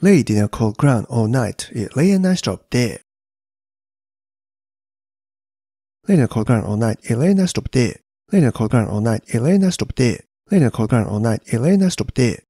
Lay in a cold ground all night, it lay a nice job there. Lay in a cold ground all night, it lay there. Lay in a cold ground all night, it lay there. Lay in a cold ground all night, it lay there.